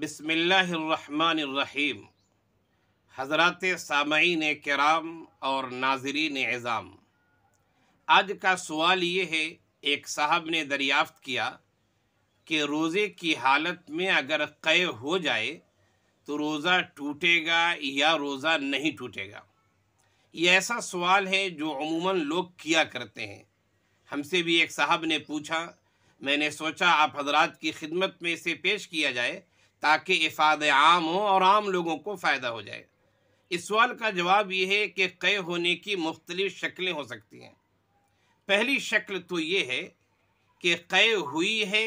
بسم اللہ الرحمن الرحیم حضرات سامعین کرام اور ناظرین عظام آج کا سوال یہ ہے ایک صاحب نے دریافت کیا کہ روزے کی حالت میں اگر قے ہو جائے تو روزہ ٹوٹے گا یا روزہ نہیں ٹوٹے گا یہ ایسا سوال ہے جو عموماً لوگ کیا کرتے ہیں ہم سے بھی ایک صاحب نے پوچھا میں نے سوچا آپ حضرات کی خدمت میں اسے پیش کیا جائے تاکہ افاد عام ہو اور عام لوگوں کو فائدہ ہو جائے اس سوال کا جواب یہ ہے کہ قے ہونے کی مختلف شکلیں ہو سکتی ہیں پہلی شکل تو یہ ہے کہ قے ہوئی ہے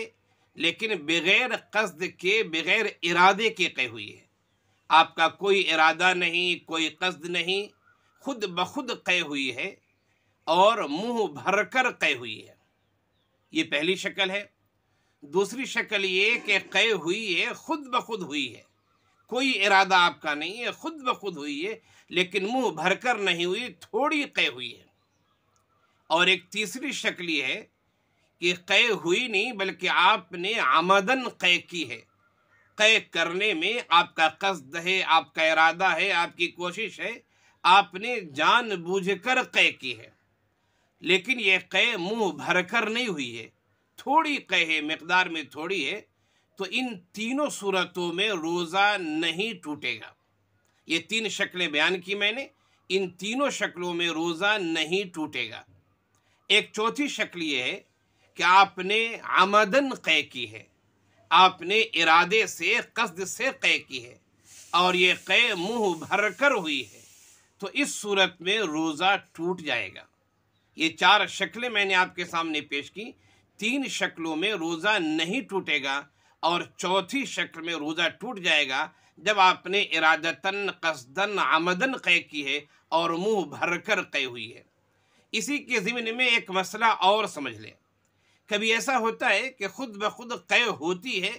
لیکن بغیر قصد کے بغیر ارادے کے قے ہوئی ہے آپ کا کوئی ارادہ نہیں کوئی قصد نہیں خود بخود قے ہوئی ہے اور منہ بھر کر قے ہوئی ہے یہ پہلی شکل ہے دوسری شکل یہ کہ قے ہوئی ہے خود بخود ہوئی ہے کوئی ارادہ آپ کا نہیں ہے خود بخود ہوئی ہے لیکن منہ بھر کر نہیں ہوئی تھوڑی قے ہوئی ہے اور ایک تیسری شکل یہ ہے کہ قے ہوئی نہیں بلکہ آپ نے آمدن قے کی ہے قے کرنے میں آپ کا قصد ہے آپ کا ارادہ ہے آپ کی کوشش ہے آپ نے جان بوجھ کر قے کی ہے لیکن یہ قے منہ بھر کر نہیں ہوئی ہے تھوڑی قہ مقدار میں تھوڑی ہے تو ان تینوں صورتوں میں روزہ نہیں ٹوٹے گا یہ تین شکلیں بیان کی میں نے ان تینوں شکلوں میں روزہ نہیں ٹوٹے گا ایک چوتھی شکل یہ ہے کہ آپ نے آمدن قے کی ہے آپ نے ارادے سے قصد سے قے کی ہے اور یہ قے منہ بھر کر ہوئی ہے تو اس صورت میں روزہ ٹوٹ جائے گا یہ چار شکلیں میں نے آپ کے سامنے پیش کی تین شکلوں میں روزہ نہیں ٹوٹے گا اور چوتھی شکل میں روزہ ٹوٹ جائے گا جب آپ نے ارادتاً قصدن آمدن قے کی ہے اور منہ بھر کر قے ہوئی ہے اسی کے ضمن میں ایک مسئلہ اور سمجھ لیں کبھی ایسا ہوتا ہے کہ خود بخود قے ہوتی ہے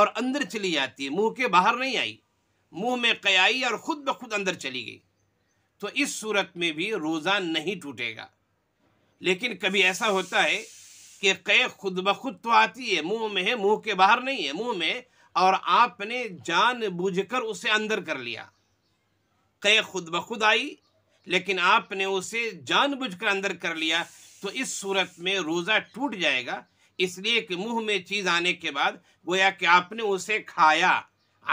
اور اندر چلی جاتی ہے منہ کے باہر نہیں آئی منہ میں قے آئی اور خود بخود اندر چلی گئی تو اس صورت میں بھی روزہ نہیں ٹوٹے گا لیکن کبھی ایسا ہوتا ہے کہ قے خود بخود تو آتی ہے منہ میں ہے منہ کے باہر نہیں ہے منہ میں اور آپ نے جان بوجھ کر اسے اندر کر لیا قے خود بخود آئی لیکن آپ نے اسے جان بوجھ کر اندر کر لیا تو اس صورت میں روزہ ٹوٹ جائے گا اس لیے کہ منہ میں چیز آنے کے بعد گویا کہ آپ نے اسے کھایا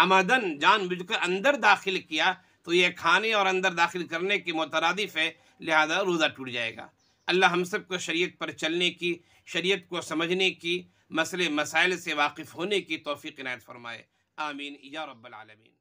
آمدن جان بوجھ کر اندر داخل کیا تو یہ کھانے اور اندر داخل کرنے کے مترادف ہے لہذا روزہ ٹوٹ جائے گا اللہ ہم سب کو شریعت پر چلنے کی شریعت کو سمجھنے کی مسئلے مسائل سے واقف ہونے کی توفیق عنایت فرمائے آمین یا رب العالمین